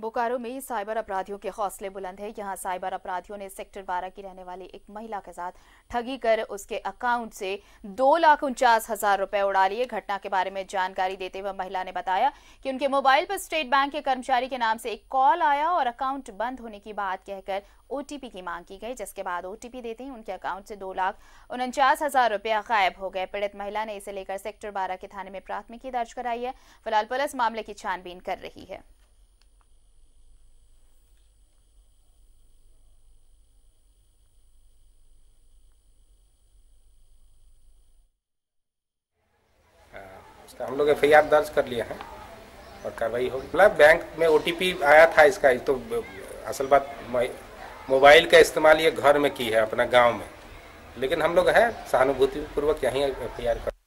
बोकारो में साइबर अपराधियों के हौसले बुलंद है यहां साइबर अपराधियों ने सेक्टर बारह की रहने वाली एक महिला के साथ ठगी कर उसके अकाउंट से दो लाख उनचास हजार रुपए उड़ा लिए घटना के बारे में जानकारी देते हुए महिला ने बताया कि उनके मोबाइल पर स्टेट बैंक के कर्मचारी के नाम से एक कॉल आया और अकाउंट बंद होने की बात कहकर ओटीपी की मांग की गई जिसके बाद ओटीपी देते ही उनके अकाउंट से दो लाख उनचास हजार रुपया गायब हो गए पीड़ित महिला ने इसे लेकर सेक्टर बारह के थाने में प्राथमिकी दर्ज कराई है फिलहाल पुलिस मामले की छानबीन कर रही है उसका हम लोग एफ दर्ज कर लिया है और कार्रवाई होगी मतलब बैंक में ओ आया था इसका तो असल बात मोबाइल का इस्तेमाल ये घर में की है अपना गांव में लेकिन हम लोग है सहानुभूतिपूर्वक यहीं एफ आई आर